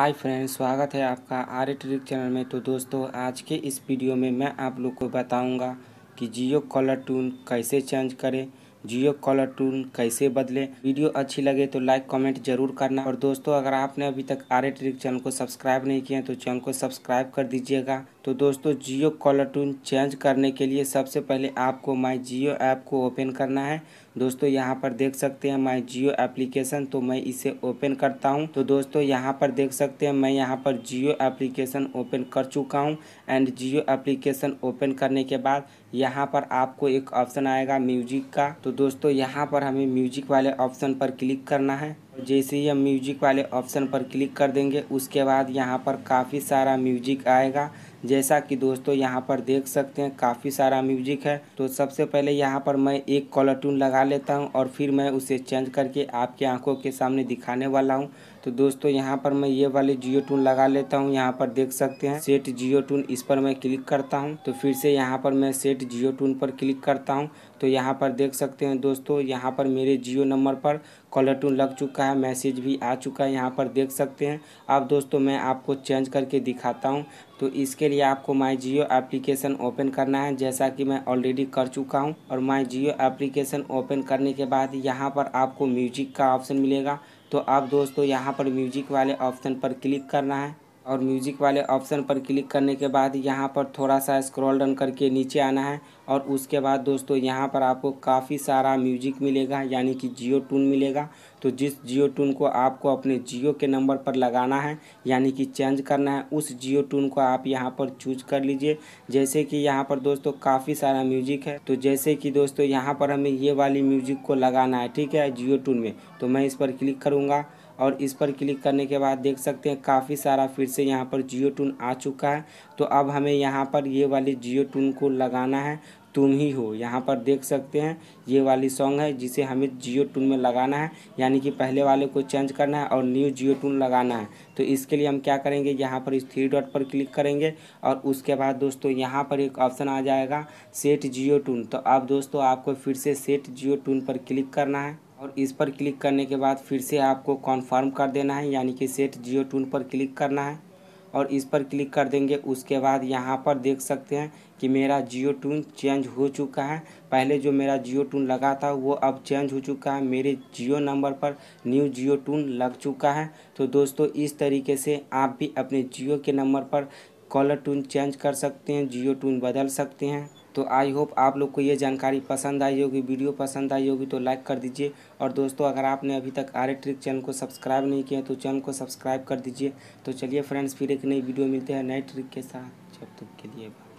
hi friends स्वागत है आपका आर ट्रिक चैनल में तो दोस्तों आज के इस वीडियो में मैं आप लोग को बताऊंगा कि जियो कलर टून कैसे चेंज करें जियो कॉलर टून कैसे बदलें वीडियो अच्छी लगे तो लाइक कमेंट जरूर करना और दोस्तों अगर आपने अभी तक आर ए ट्रिक चैनल को सब्सक्राइब नहीं किया तो चैनल को सब्सक्राइब कर दीजिएगा तो दोस्तों जियो कॉलर टून चेंज करने के लिए सबसे पहले आपको माई जियो ऐप को ओपन करना है दोस्तों यहाँ पर देख सकते हैं माई जियो एप्लीकेशन तो मैं इसे ओपन करता हूँ तो दोस्तों यहाँ पर देख सकते हैं मैं यहाँ पर जियो एप्लीकेशन ओपन कर चुका हूँ एंड जियो एप्लीकेशन ओपन करने के बाद यहाँ पर आपको एक ऑप्शन आएगा म्यूजिक का तो तो दोस्तों यहाँ पर हमें म्यूजिक वाले ऑप्शन पर क्लिक करना है जैसे ही हम म्यूजिक वाले ऑप्शन पर क्लिक कर देंगे उसके बाद यहाँ पर काफ़ी सारा म्यूजिक आएगा जैसा कि दोस्तों यहाँ पर देख सकते हैं काफ़ी सारा म्यूजिक है तो सबसे पहले यहाँ पर मैं एक कॉलर ट्यून लगा लेता हूँ और फिर मैं उसे चेंज करके आपके आंखों के सामने दिखाने वाला हूँ तो दोस्तों यहाँ पर मैं ये वाले जियो टून लगा लेता हूँ यहाँ पर देख सकते हैं सेट जियो टून इस पर मैं क्लिक करता हूँ तो फिर से यहाँ पर मैं सेट जियो टून पर क्लिक करता हूँ तो यहाँ पर देख सकते हैं दोस्तों यहाँ पर मेरे जियो नंबर पर कॉलर टून लग चुका है मैसेज भी आ चुका है यहाँ पर देख सकते हैं अब दोस्तों मैं आपको चेंज करके दिखाता हूँ तो इसके लिए आपको माई जियो एप्लीकेशन ओपन करना है जैसा कि मैं ऑलरेडी कर चुका हूँ और माई जियो एप्लीकेशन ओपन करने के बाद यहाँ पर आपको म्यूजिक का ऑप्शन मिलेगा तो आप दोस्तों यहाँ पर म्यूजिक वाले ऑप्शन पर क्लिक करना है और म्यूजिक वाले ऑप्शन पर क्लिक करने के बाद यहाँ पर थोड़ा सा स्क्रॉल डन करके नीचे आना है और उसके बाद दोस्तों यहाँ पर आपको काफ़ी सारा म्यूजिक मिलेगा यानी कि जियो टून मिलेगा तो जिस जियो टून को आपको अपने जियो के नंबर पर लगाना है यानी कि चेंज करना है उस जियो टून को आप यहाँ पर चूज कर लीजिए जैसे कि यहाँ पर दोस्तों काफ़ी सारा म्यूजिक है तो जैसे कि दोस्तों यहाँ पर हमें ये वाली म्यूजिक को लगाना है ठीक है जियो टून में तो मैं इस पर क्लिक करूँगा और इस पर क्लिक करने के बाद देख सकते हैं काफ़ी सारा फिर से यहाँ पर जियो टून आ चुका है तो अब हमें यहाँ पर ये वाली जियो टून को लगाना है तुम ही हो यहाँ पर देख सकते हैं ये वाली सॉन्ग है जिसे हमें जियो टून में लगाना है यानी कि पहले वाले को चेंज करना है और न्यू जियो टून लगाना है तो इसके लिए हम क्या करेंगे यहाँ पर इस थ्री डॉट पर क्लिक करेंगे और उसके बाद दोस्तों यहाँ पर एक ऑप्शन आ जाएगा सेट जियो टून तो अब दोस्तों आपको फिर से सेट जियो टून पर क्लिक करना है और इस पर क्लिक करने के बाद फिर से आपको कॉन्फर्म कर देना है यानी कि सेट जियो टून पर क्लिक करना है और इस पर क्लिक कर देंगे उसके बाद यहाँ पर देख सकते हैं कि मेरा जियो टून चेंज हो चुका है पहले जो मेरा जियो टून लगा था वो अब चेंज हो चुका है मेरे जियो नंबर पर न्यू जियो टून लग चुका है तो दोस्तों इस तरीके से आप भी अपने जियो के नंबर पर कॉलर टून चेंज कर सकते हैं जियो टून बदल सकते हैं तो आई होप आप लोग को ये जानकारी पसंद आई होगी वीडियो पसंद आई होगी तो लाइक कर दीजिए और दोस्तों अगर आपने अभी तक आर ट्रिक चैनल को सब्सक्राइब नहीं किया तो चैनल को सब्सक्राइब कर दीजिए तो चलिए फ्रेंड्स फिर एक नई वीडियो मिलते हैं नए ट्रिक के साथ जब तक के लिए बाय